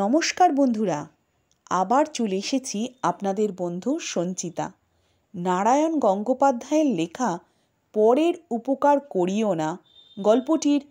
নমস্কার বন্ধুরা আবার চলে এসেছি আপনাদের বন্ধু সঞ্চিতা নারায়ণ গঙ্গোপাধ্যায়ের লেখা পরের উপকার করিও না গল্পটির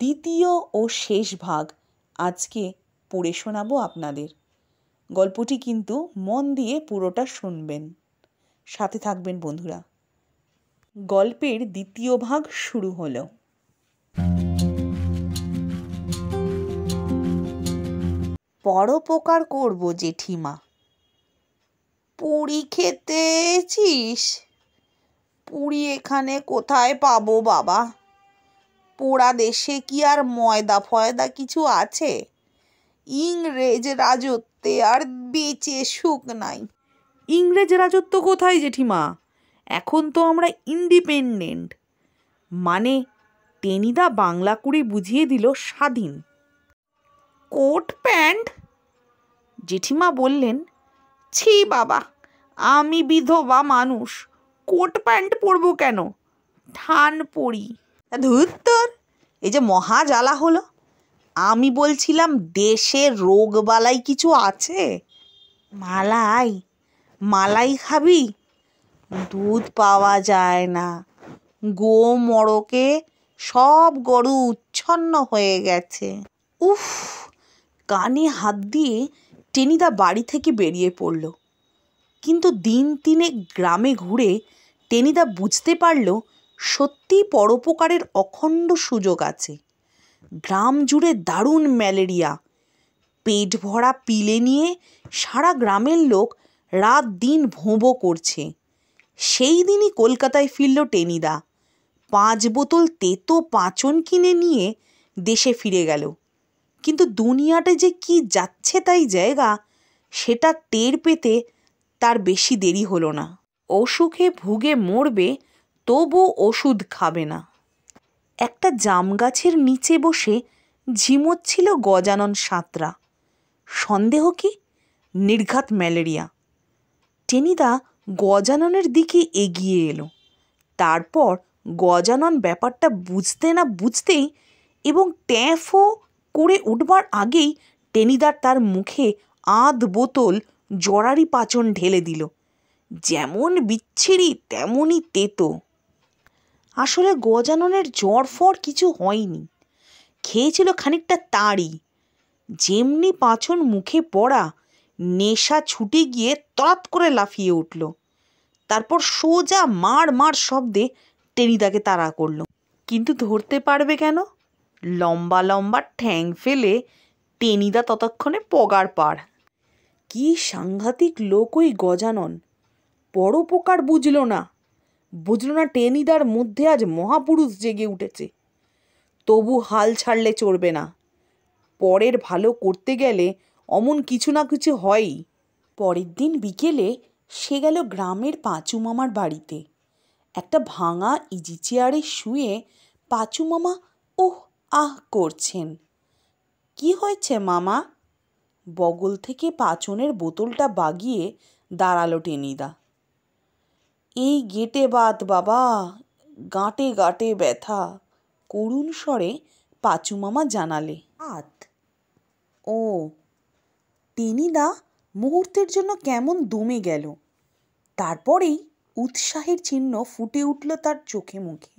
দ্বিতীয় ও শেষ ভাগ আজকে পড়ে শোনাবো আপনাদের গল্পটি কিন্তু মন দিয়ে পুরোটা শুনবেন সাথে থাকবেন বন্ধুরা গল্পের দ্বিতীয় ভাগ শুরু হলো পরোপকার করব জেঠিমা পুরি খেতে এসেছিস পুরি এখানে কোথায় পাবো বাবা পোড়া দেশে কি আর ময়দা ফয়দা কিছু আছে ইংরেজ রাজত্বে আর বেঁচে সুখ নাই ইংরেজ রাজত্ব কোথায় জেঠিমা এখন তো আমরা ইন্ডিপেন্ডেন্ট মানে টেনিদা বাংলা কুড়ি বুঝিয়ে দিল স্বাধীন কোট প্যান্ট জেঠিমা বললেন ছি বাবা আমি বিধবা মানুষ কোট প্যান্ট পরবো কেন ঠান পরি ধুত্তর এই যে মহা জ্বালা হলো আমি বলছিলাম দেশে রোগ বালাই কিছু আছে মালাই মালাই খাবি দুধ পাওয়া যায় না গো মড়কে সব গরু উচ্ছন্ন হয়ে গেছে উফ কানে হাত দিয়ে টেনিদা বাড়ি থেকে বেরিয়ে পড়ল কিন্তু দিন তিনে গ্রামে ঘুরে টেনিদা বুঝতে পারল সত্যি পরোপকারের অখণ্ড সুযোগ আছে গ্রাম জুড়ে দারুণ ম্যালেরিয়া পেট ভরা পিলে নিয়ে সারা গ্রামের লোক রাত দিন ভোঁবো করছে সেই দিনই কলকাতায় ফিরল টেনিদা পাঁচ বোতল তেতো পাঁচন কিনে নিয়ে দেশে ফিরে গেল কিন্তু দুনিয়াটা যে কি যাচ্ছে তাই জায়গা সেটা টের পেতে তার বেশি দেরি হলো না অসুখে ভুগে মরবে তবু ওষুধ খাবে না একটা জাম গাছের নিচে বসে ঝিমোচ্ছিল গজানন সাঁতরা সন্দেহ কি নির্ঘাত ম্যালেরিয়া টেনিদা গজাননের দিকে এগিয়ে এলো তারপর গজানন ব্যাপারটা বুঝতে না বুঝতেই এবং ট্যাঁফও করে উঠবার আগেই টেনিদার তার মুখে আধ বোতল জরারি পাচন ঢেলে দিল যেমন বিচ্ছিরি তেমনই তেতো আসলে গজাননের জ্বর ফর কিছু হয়নি খেয়েছিল খানিকটা তাড়ি যেমনি পাচন মুখে পড়া নেশা ছুটে গিয়ে তরাত করে লাফিয়ে উঠল তারপর সোজা মার মার শব্দে টেনিদাকে তাড়া করল কিন্তু ধরতে পারবে কেন লম্বা লম্বা ঠ্যাং ফেলে টেনিদা ততক্ষণে পগার পার কি সাংঘাতিক লোক ওই গজানন পরোপকার বুঝল না বুঝল না টেনিদার মধ্যে আজ মহাপুরুষ জেগে উঠেছে তবু হাল ছাড়লে চড়বে না পরের ভালো করতে গেলে অমন কিছু না কিছু হয়ই পরের দিন বিকেলে সে গেল গ্রামের পাঁচু মামার বাড়িতে একটা ভাঙা ইজি চেয়ারে শুয়ে পাঁচু মামা ওহ আহ করছেন কি হয়েছে মামা বগল থেকে পাচনের বোতলটা বাগিয়ে দাঁড়ালো টেনিদা এই গেটে বাদ বাবা গাঁটে গাঁটে ব্যথা করুণ স্বরে পাচু মামা জানালে হাত ও টেনিদা মুহূর্তের জন্য কেমন দমে গেল তারপরেই উৎসাহের চিহ্ন ফুটে উঠল তার চোখে মুখে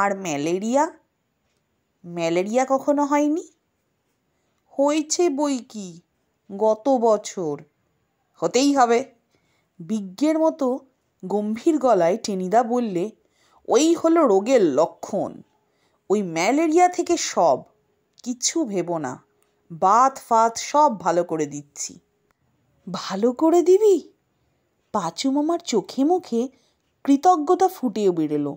আর ম্যালেরিয়া ম্যালেরিয়া কখনো হয়নি হয়েছে বই কি গত বছর হতেই হবে বিজ্ঞের মতো গম্ভীর গলায় টেনিদা বললে ওই হলো রোগের লক্ষণ ওই ম্যালেরিয়া থেকে সব কিছু ভেবো না বাত ফাত সব ভালো করে দিচ্ছি ভালো করে দিবি পাঁচু মামার চোখে মুখে কৃতজ্ঞতা ফুটিয়ে বেরোলো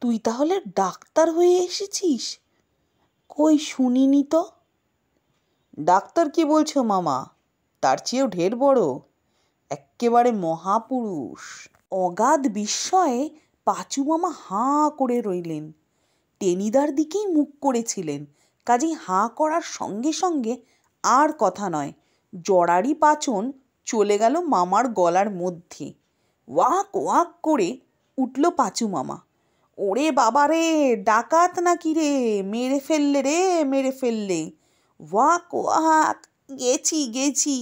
তুই তাহলে ডাক্তার হয়ে এসেছিস কই শুনিনি তো ডাক্তার কি বলছো মামা তার চেয়েও ঢের বড় এক্কেবারে মহাপুরুষ অগাধ বিস্ময়ে পাঁচু মামা হাঁ করে রইলেন টেনিদার দিকেই মুখ করেছিলেন কাজেই হাঁ করার সঙ্গে সঙ্গে আর কথা নয় জড়ারি পাচন চলে গেল মামার গলার মধ্যে ওয়াক ওয়াক করে উঠল পাঁচু মামা ওরে বাবা রে ডাকাত নাকি রে মেরে ফেললে রে মেরে ফেললে ওয়াক ওয়াক গেছি গেছি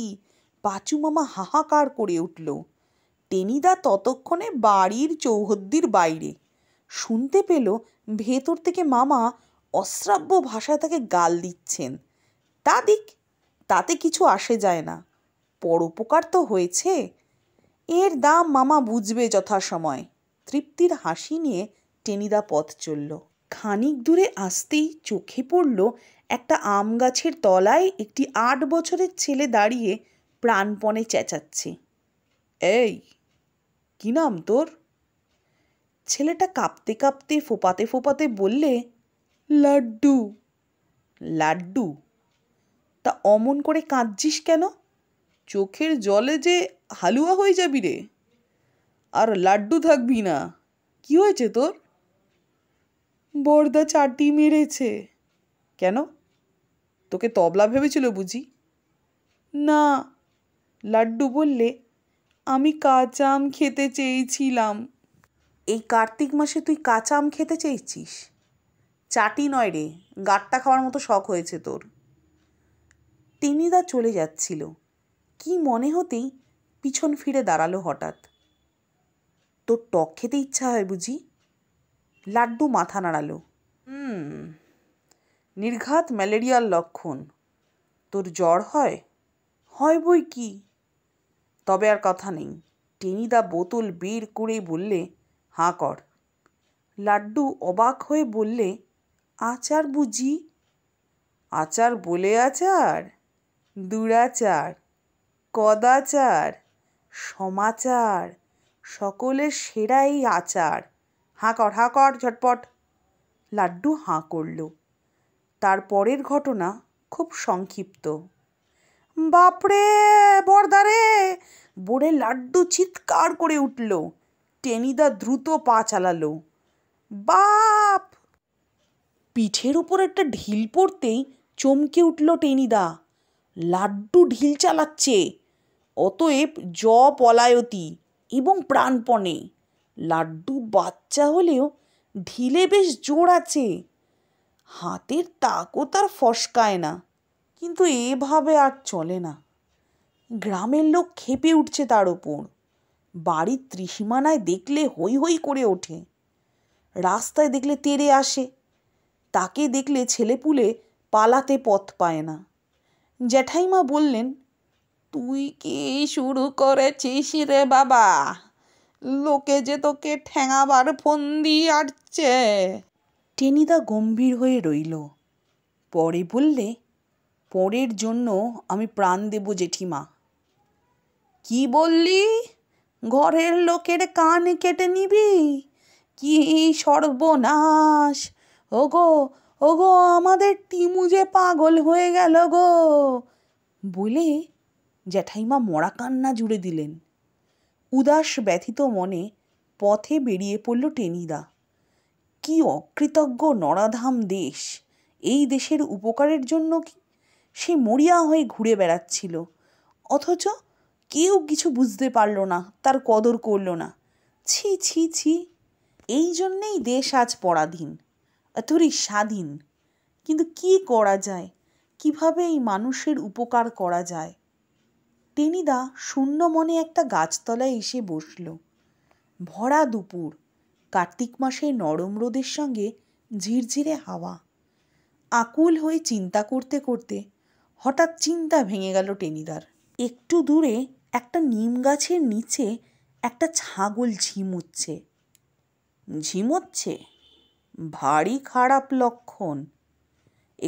পাচু মামা হাহাকার করে উঠল টেনিদা ততক্ষণে বাড়ির চৌহদ্দির বাইরে শুনতে পেল ভেতর থেকে মামা অশ্রাব্য ভাষায় তাকে গাল দিচ্ছেন তা দিক তাতে কিছু আসে যায় না পরোপকার তো হয়েছে এর দাম মামা বুঝবে যথাসময় তৃপ্তির হাসি নিয়ে টেনিদা পথ চলল খানিক দূরে আসতেই চোখে পড়ল একটা আম গাছের তলায় একটি আট বছরের ছেলে দাঁড়িয়ে প্রাণপণে চেঁচাচ্ছে এই কি নাম তোর ছেলেটা কাঁপতে কাঁপতে ফোপাতে ফোপাতে বললে লাড্ডু লাড্ডু তা অমন করে কাঁদছিস কেন চোখের জলে যে হালুয়া হয়ে যাবি রে আর লাড্ডু থাকবি না কি হয়েছে তোর বর্দা চাটি মেরেছে কেন তোকে তবলা ভেবেছিল বুঝি না লাড্ডু বললে আমি কাঁচা আম খেতে চেয়েছিলাম এই কার্তিক মাসে তুই কাঁচা আম খেতে চেয়েছিস চাটি নয় রে গাঁটটা খাওয়ার মতো শখ হয়েছে তোর টেনিদা চলে যাচ্ছিল কি মনে হতেই পিছন ফিরে দাঁড়ালো হঠাৎ তোর টক খেতে ইচ্ছা হয় বুঝি লাড্ডু মাথা নাড়ালো হুম নির্ঘাত ম্যালেরিয়ার লক্ষণ তোর জ্বর হয় হয় বই কি তবে আর কথা নেই টেনিদা বোতল বের করে বললে হাঁ কর লাড্ডু অবাক হয়ে বললে আচার বুঝি আচার বলে আচার দুরাচার কদাচার সমাচার সকলের সেরাই আচার হাঁ কর হাঁ কর ঝটপট লাড্ডু হাঁ করল তার পরের ঘটনা খুব সংক্ষিপ্ত বাপরে বর্দারে বলে লাড্ডু চিৎকার করে উঠল টেনিদা দ্রুত পা চালালো বাপ পিঠের উপর একটা ঢিল পড়তেই চমকে উঠল টেনিদা লাড্ডু ঢিল চালাচ্ছে অতএব জ পলায়তি এবং প্রাণপণে লাড্ডু বাচ্চা হলেও ঢিলে বেশ জোর আছে হাতের তাকও তার ফসকায় না কিন্তু এভাবে আর চলে না গ্রামের লোক খেপে উঠছে তার ওপর বাড়ির ত্রিসীমানায় দেখলে হই হই করে ওঠে রাস্তায় দেখলে তেরে আসে তাকে দেখলে ছেলেপুলে পালাতে পথ পায় না জ্যাঠাইমা বললেন তুই কে শুরু করেছিস রে বাবা লোকে যে তোকে ঠেঙাবার ফন্দি আটছে টেনিদা গম্ভীর হয়ে রইল পরে বললে পরের জন্য আমি প্রাণ দেব জেঠিমা কি বললি ঘরের লোকের কান কেটে নিবি কি সর্বনাশ ওগো ওগো আমাদের টিমু যে পাগল হয়ে গেল গো বলে জ্যাঠাইমা মরা কান্না জুড়ে দিলেন উদাস ব্যথিত মনে পথে বেরিয়ে পড়ল টেনিদা কি অকৃতজ্ঞ নরাধাম দেশ এই দেশের উপকারের জন্য কি সে মরিয়া হয়ে ঘুরে বেড়াচ্ছিল অথচ কেউ কিছু বুঝতে পারল না তার কদর করল না ছি ছি ছি এই জন্যেই দেশ আজ পরাধীন তোরই স্বাধীন কিন্তু কি করা যায় কিভাবে এই মানুষের উপকার করা যায় টেনিদা শূন্য মনে একটা গাছতলায় এসে বসল ভরা দুপুর কার্তিক মাসে নরম রোদের সঙ্গে ঝিরঝিরে হাওয়া আকুল হয়ে চিন্তা করতে করতে হঠাৎ চিন্তা ভেঙে গেল টেনিদার একটু দূরে একটা নিম গাছের নিচে একটা ছাগল ঝিমুচ্ছে ঝিমোচ্ছে ভারী খারাপ লক্ষণ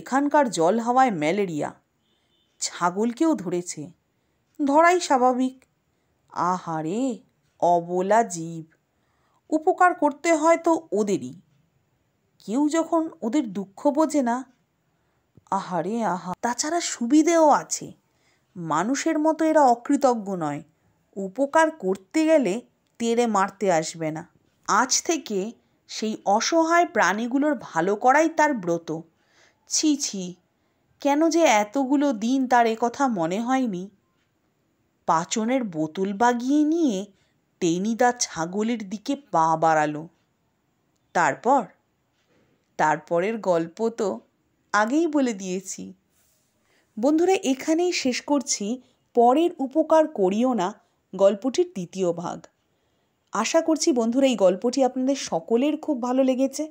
এখানকার জল হাওয়ায় ম্যালেরিয়া ছাগলকেও ধরেছে ধরাই স্বাভাবিক আহারে অবলা জীব উপকার করতে হয় তো ওদেরই কেউ যখন ওদের দুঃখ বোঝে না আহারে আহা তাছাড়া সুবিধেও আছে মানুষের মতো এরা অকৃতজ্ঞ নয় উপকার করতে গেলে তেড়ে মারতে আসবে না আজ থেকে সেই অসহায় প্রাণীগুলোর ভালো করাই তার ব্রত ছি ছি কেন যে এতগুলো দিন তার কথা মনে হয়নি পাচনের বোতল বাগিয়ে নিয়ে টেনিদা ছাগলের দিকে পা বাড়ালো তারপর তারপরের গল্প তো আগেই বলে দিয়েছি বন্ধুরা এখানেই শেষ করছি পরের উপকার করিও না গল্পটির দ্বিতীয় ভাগ আশা করছি বন্ধুরা এই গল্পটি আপনাদের সকলের খুব ভালো লেগেছে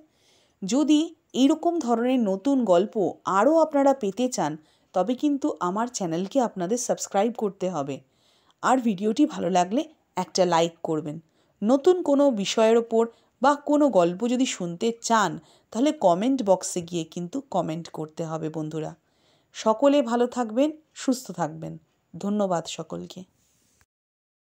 যদি এইরকম ধরনের নতুন গল্প আরও আপনারা পেতে চান তবে কিন্তু আমার চ্যানেলকে আপনাদের সাবস্ক্রাইব করতে হবে আর ভিডিওটি ভালো লাগলে একটা লাইক করবেন নতুন কোনো বিষয়ের ওপর বা কোনো গল্প যদি শুনতে চান তাহলে কমেন্ট বক্সে গিয়ে কিন্তু কমেন্ট করতে হবে বন্ধুরা সকলে ভালো থাকবেন সুস্থ থাকবেন ধন্যবাদ সকলকে